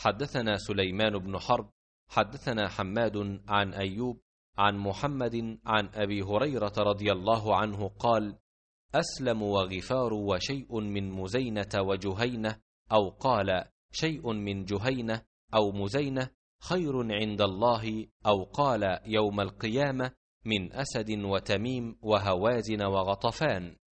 حدثنا سليمان بن حرب حدثنا حماد عن ايوب عن محمد عن ابي هريره رضي الله عنه قال اسلم وغفار وشيء من مزينه وجهينه او قال شيء من جهينه او مزينه خير عند الله او قال يوم القيامه من اسد وتميم وهوازن وغطفان